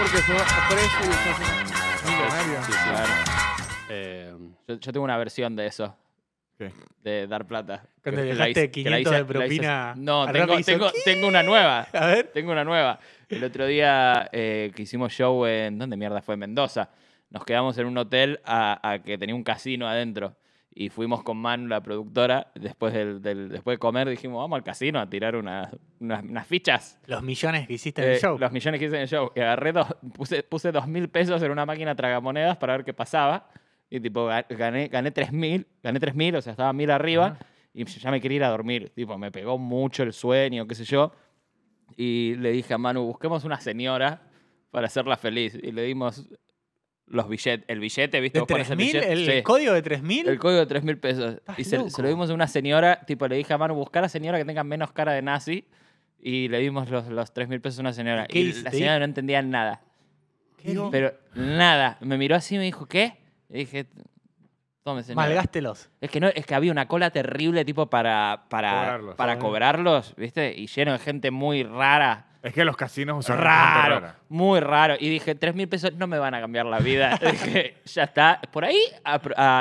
porque fue preso y eh, yo, tengo una versión de eso. De dar plata. Cuando le dejaste 500 de propina. no, tengo, tengo, una nueva. A ver. Tengo una nueva. El otro día eh, que hicimos show en. ¿Dónde mierda fue? En Mendoza. Nos quedamos en un hotel a que tenía un casino adentro y fuimos con Manu, la productora, después, del, después de comer dijimos, vamos al casino a tirar unas, unas, fichas. Los millones que hiciste en el eh, show. Los millones que hice en el show. Y agarré dos, puse, puse dos mil pesos en una máquina tragamonedas para ver qué pasaba. Y tipo, gané, gané tres mil, gané tres mil, o sea, estaba mil arriba. Y ya me quería ir a dormir. Tipo, me pegó mucho el sueño, qué sé yo. Y le dije a Manu, busquemos una señora para hacerla feliz. Y le dimos los billetes, el billete, ¿viste? el, código de 3000? El código de 3000 pesos. Y se, lo dimos a una señora, tipo le dije a Manu, buscar a señora que tenga menos cara de nazi. Y le dimos los, los 3000 pesos a una señora. ¿Qué y la señora no entendía nada. ¿Qué? Pero nada. Me miró así y me dijo, ¿qué? Y dije, tome señora. Malgástelos. Es que, no, es que había una cola terrible, tipo, para, para, cobrarlos, para cobrarlos, ¿viste? Y lleno de gente muy rara. Es que los casinos son raro, muy raro. Y dije, tres mil pesos no me van a cambiar la vida. ya está. Por ahí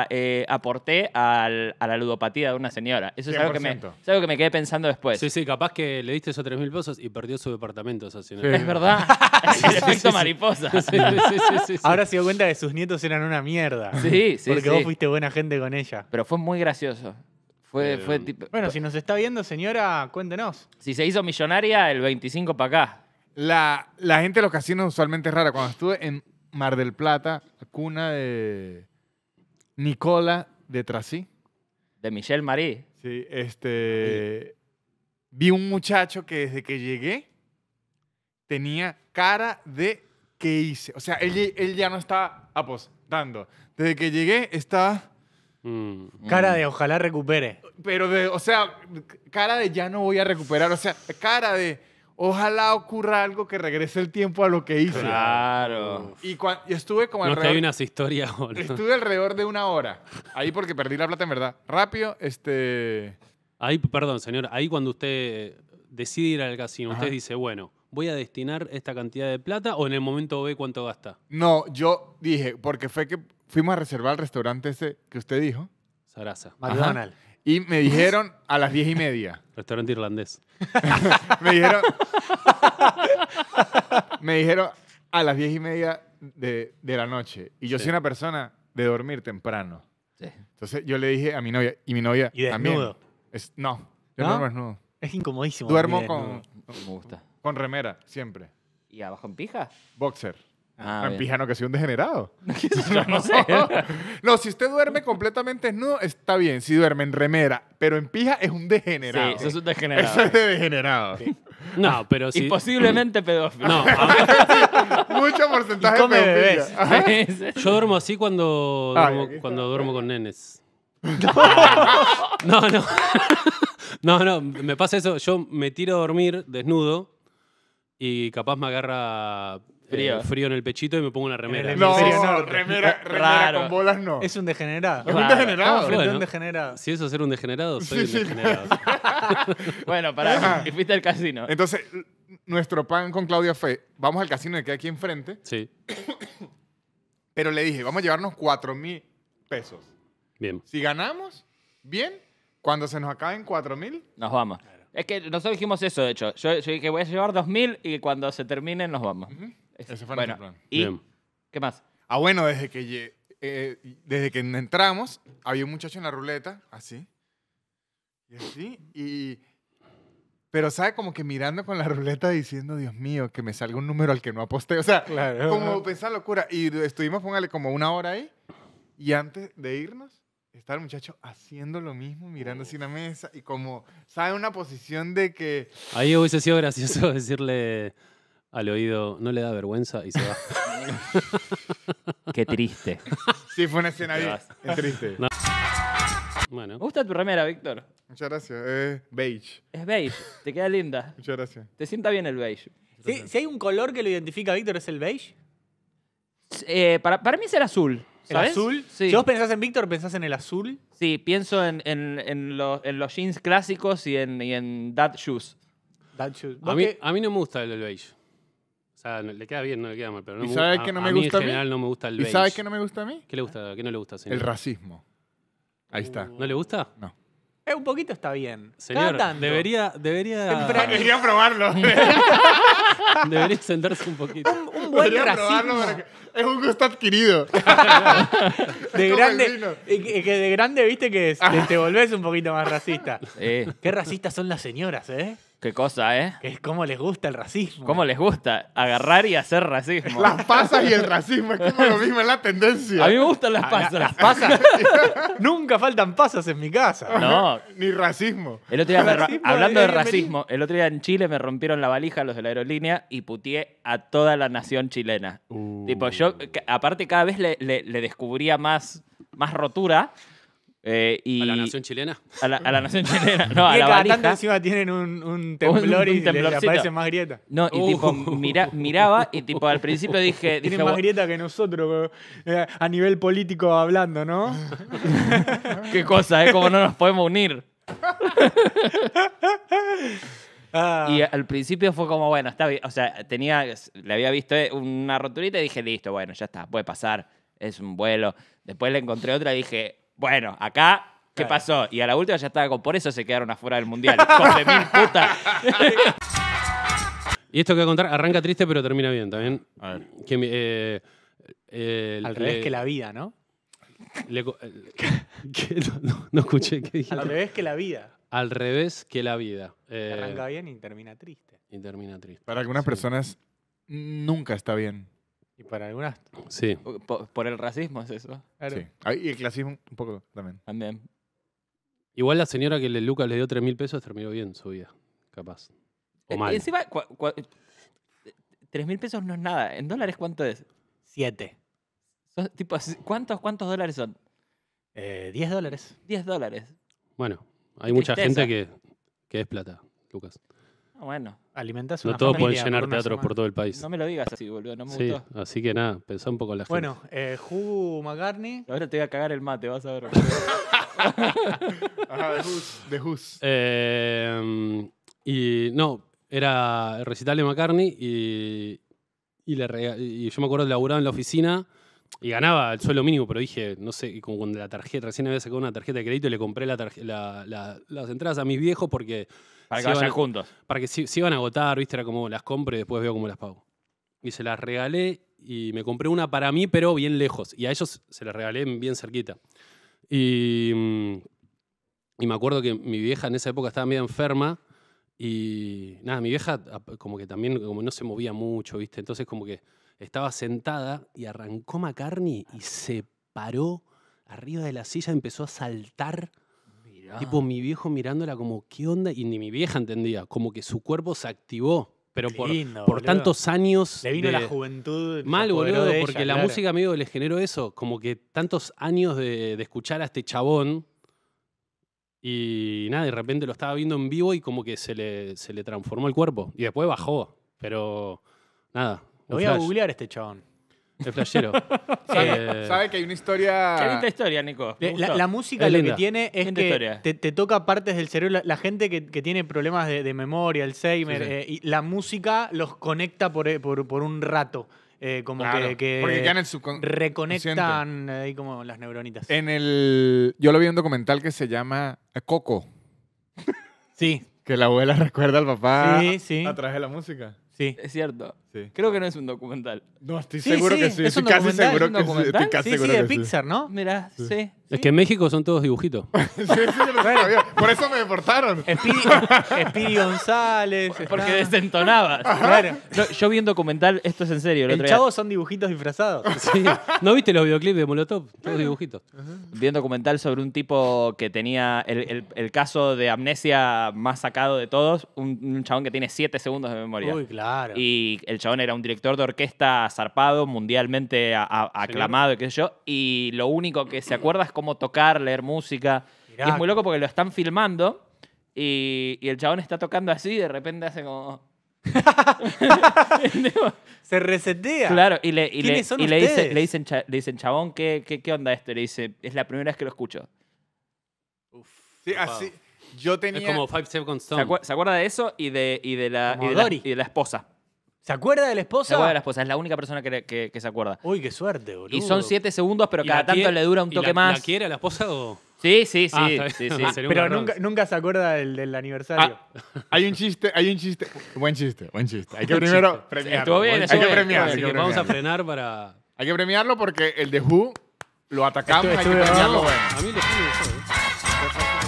eh, aporté a la ludopatía de una señora. Eso es algo, que me, algo que me quedé pensando después. Sí, sí, capaz que le diste esos tres mil pesos y perdió su departamento Es verdad. el efecto mariposa. Ahora se dio cuenta que sus nietos eran una mierda. Sí, sí. Porque vos fuiste buena gente con ella. Pero fue muy gracioso. Eh, bueno, si nos está viendo, señora, cuéntenos. Si se hizo millonaria, el 25 para acá. La, la gente de los casinos usualmente es rara. Cuando estuve en Mar del Plata, cuna de Nicola de Trasí. De Michelle Marí. Sí, este. Vi un muchacho que desde que llegué tenía cara de que hice. O sea, él, él ya no estaba apostando. Desde que llegué estaba Mm. Cara de ojalá recupere. Pero de, o sea, cara de ya no voy a recuperar. O sea, cara de ojalá ocurra algo que regrese el tiempo a lo que hice. Claro. Y, estuve como alrededor. hay unas historias, Estuve alrededor de una hora. Ahí porque perdí la plata en verdad. Rápido, este. Ahí, perdón, señor, ahí cuando usted decide ir al casino, usted dice, bueno, voy a destinar esta cantidad de plata o en el momento ve cuánto gasta. No, yo dije, porque fue que fuimos a reservar el restaurante ese que usted dijo. Sarasa. McDonald's. Y me dijeron a las diez y media. Restaurante irlandés. me dijeron. me dijeron a las diez y media de, la noche. Y yo soy una persona de dormir temprano. Entonces yo le dije a mi novia. Y mi novia. ¿Y desnudo? no, yo ¿No? desnudo. Es incomodísimo. Duermo con. Me gusta. Con remera, siempre. ¿Y abajo en pija? Boxer. Ah, en pija no, que soy un degenerado. no, sé. no, si usted duerme completamente desnudo, está bien. Si duerme en remera, pero en pija es un degenerado. Sí, eso es un degenerado. Eso es degenerado. No, pero sí. Si... Y posiblemente pedófilo. No. Mucho porcentaje de Yo duermo así cuando cuando duermo con nenes. no, no. no, no. Me pasa eso. Yo me tiro a dormir desnudo y capaz me agarra eh, frío. en el pechito y me pongo una remera. No, remera, remera con bolas no. Es un degenerado. Es un degenerado. un degenerado. Si eso es ser un degenerado, soy un degenerado. Bueno, para y fuiste al casino. Entonces, nuestro pan con Claudia Fe vamos al casino que hay aquí enfrente, Sí, pero le dije, vamos a llevarnos cuatro mil pesos. bien. Si ganamos, bien. Cuando se nos acaben 4 mil, Nos vamos. Es que nosotros dijimos eso, de hecho. Yo, yo dije, voy a llevar 2000 y cuando se termine nos vamos. Ese fue bueno, plan. ¿Y qué más? Ah, bueno, desde que, eh, desde que entramos, había un muchacho en la ruleta, así. Y así. Y, pero, ¿sabe? Como que mirando con la ruleta diciendo, Dios mío, que me salga un número al que no aposté. O sea, como pensar locura. Y estuvimos, póngale, como una hora ahí. Y antes de irnos, está el muchacho haciendo lo mismo, mirando hacia la mesa y como sabe una posición de que... Ahí hubiese sido gracioso decirle al oído, no le da vergüenza y se va. Qué triste. Sí, fue una escena triste. Bueno. gusta tu remera, Víctor. Muchas gracias. Es beige. Es beige. Te queda linda. Muchas gracias. Te sienta bien el beige. Si, hay un color que lo identifica a Víctor, ¿es el beige? Eh, para, para mí es el azul. ¿El azul? Si vos pensás en Víctor, pensás en el azul. Sí, pienso en, en, los, en los jeans clásicos y en, y en dad shoes. dad shoes. A mí, a mí no me gusta el beige. O sea, le queda bien, no le queda mal, pero no ¿Y sabes que no me gusta a mí? en general no me gusta el ¿Y sabes qué no me gusta a mí? ¿Qué le gusta? ¿Qué no le gusta, señor? El racismo. Ahí está. ¿No le gusta? No. Eh, un poquito está bien. Señor, debería, debería, probarlo. debería sentarse un poquito. Es un gusto adquirido. de, grande, de grande, viste que te volvés un poquito más racista. Qué racistas son las señoras, ¿eh? Qué cosa, ¿eh? es como les gusta el racismo. ¿Cómo les gusta? Agarrar y hacer racismo. Las pasas y el racismo, es como lo mismo, en la tendencia. A mí me gustan las ah, pasas. las pasas. Nunca faltan pasas en mi casa. No. Ni racismo. El otro día hablando de racismo, el otro día en Chile me rompieron la valija los de la aerolínea y putié a toda la nación chilena. Uh. Tipo, yo, aparte, cada vez le, descubría más, más rotura. Eh, ¿A la nación chilena? A la, a la nación chilena. No, a la encima tienen un, temblor y más grietas. No, y tipo, uh. mira, miraba y tipo, al principio dije. Tienen más grieta que nosotros, eh, a nivel político hablando, ¿no? Qué cosa, ¿eh? Como no nos podemos unir. Ah. Y al principio fue como, bueno, está bien. O sea, tenía, le había visto eh, una roturita y dije, listo, bueno, ya está, puede pasar, es un vuelo. Después le encontré otra y dije, bueno, acá ¿Qué pasó? Y a la última ya estaba con por eso se quedaron afuera del mundial. Por de mil putas! y esto que voy a contar arranca triste pero termina bien también. A ver. Eh, Al revés que la vida, ¿no? no, escuché qué dije. Al revés que la vida. Al revés que la vida. Eh. arranca bien y termina triste. Y termina triste. Para algunas personas nunca está bien. Y para algunas. Sí. Por, el racismo es eso. Sí. Ah, y el clasismo, un poco también. También. Igual la señora que le, Lucas le dio 3 mil pesos terminó bien su vida, capaz. O eh, mal. Encima, 3 eh, mil pesos no es nada. ¿En dólares cuánto es? Siete. ¿cuántos, dólares son? Eh, 10 dólares. 10 dólares. Bueno, hay mucha gente que, que es plata, Lucas. Ah, bueno. Alimentás una No todos pueden llenar teatros por todo el país. No me lo digas así, boludo. No me sí, así que nada, pensá un poco en la gente. Bueno, eh, Hugh McCartney. Ahora te voy a cagar el mate, vas a ver. Ajá, de Who's. Eh, y no, era el recital de McCartney y, y, yo me acuerdo de laburaba en la oficina y ganaba el suelo mínimo, pero dije, no sé, con, como cuando la tarjeta, recién había sacado una tarjeta de crédito y le compré las entradas a mis viejos porque para que vayan juntos. Para que se, iban a agotar, ¿viste? Era como las compro y después veo cómo las pago. Y se las regalé y me compré una para mí, pero bien lejos. Y a ellos se las regalé bien cerquita. Y, y me acuerdo que mi vieja en esa época estaba medio enferma. Y nada, mi vieja como que también como no se movía mucho, ¿viste? Entonces como que estaba sentada y arrancó McCartney y se paró arriba de la silla, empezó a saltar Tipo, mi viejo mirándola como, ¿qué onda? Y ni mi vieja entendía, como que su cuerpo se activó. Pero por, por tantos años. Le vino la juventud. Mal, boludo, porque la música, amigo, le generó eso. Como que tantos años de, escuchar a este chabón. Y nada, de repente lo estaba viendo en vivo y como que se le, se le transformó el cuerpo. Y después bajó. Pero nada. Lo voy a googlear este chabón de flashero. Eh, ¿Sabe, que hay una historia. Qué historia, Nico. La, música lo que tiene es que te, toca partes del cerebro. La, gente que, tiene problemas de, memoria, Alzheimer, eh, la música los conecta por, eh, un rato. como que, reconectan ahí como las neuronitas. En el. Yo lo vi en un documental que se llama Coco, sí, que la abuela recuerda al papá Sí, a través de la música. sí. Es cierto. Creo que no es un documental. No, estoy seguro que sí. es un casi seguro que sí. Sí, sí, de Pixar, ¿no? Mira, sí. Es que en México son todos dibujitos. Sí, sí, lo Por eso me deportaron. Speedy, González. Porque desentonabas. Yo, vi un documental, esto es en serio. El, otro día. chavo son dibujitos disfrazados. Sí. ¿No viste los videoclips de Molotov? Todos dibujitos. Vi un documental sobre un tipo que tenía el, el- caso de amnesia más sacado de todos, un, un chabón que tiene 7 segundos de memoria. Uy, claro. Y el era un director de orquesta zarpado, mundialmente aclamado, qué sé yo, y lo único que se acuerda es cómo tocar, leer música. Y es muy loco porque lo están filmando y, el chabón está tocando así y de repente hace como... se resetea. Claro, y le, dicen, dicen, chabón, ¿qué, onda esto? le dice, es la primera vez que lo escucho. Yo tenía... como ¿Se, acuerda, de eso y de, y de la esposa? ¿Se acuerda de la esposa? Se acuerda de la esposa, es la única persona que, se acuerda. Uy, qué suerte, boludo. Y son siete segundos, pero cada tanto le dura un toque más. quiere a la esposa o.? Sí, sí, sí. Ah, pero nunca, se acuerda del, aniversario. Ah, hay un chiste, hay un chiste. Buen chiste, buen chiste. Hay que primero premiarlo. Estuvo bien, hay que premiarlo. vamos a frenar para. Hay que premiarlo porque el de Who lo atacamos, hay que premiarlo, bueno. A mí le eso, ¿eh?